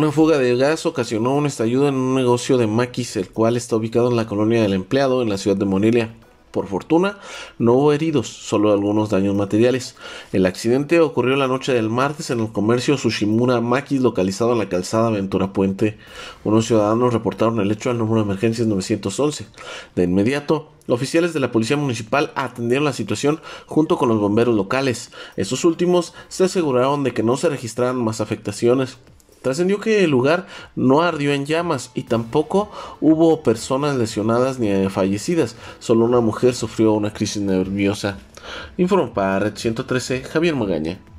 Una fuga de gas ocasionó un estallido en un negocio de maquis, el cual está ubicado en la colonia del empleado, en la ciudad de Monilia. Por fortuna, no hubo heridos, solo algunos daños materiales. El accidente ocurrió la noche del martes en el comercio Sushimura Maquis, localizado en la calzada Ventura Puente. Unos ciudadanos reportaron el hecho al número de emergencias 911. De inmediato, Oficiales de la Policía Municipal atendieron la situación junto con los bomberos locales. Estos últimos se aseguraron de que no se registraran más afectaciones. Trascendió que el lugar no ardió en llamas y tampoco hubo personas lesionadas ni eh, fallecidas, solo una mujer sufrió una crisis nerviosa. Informa para Red 113 Javier Magaña.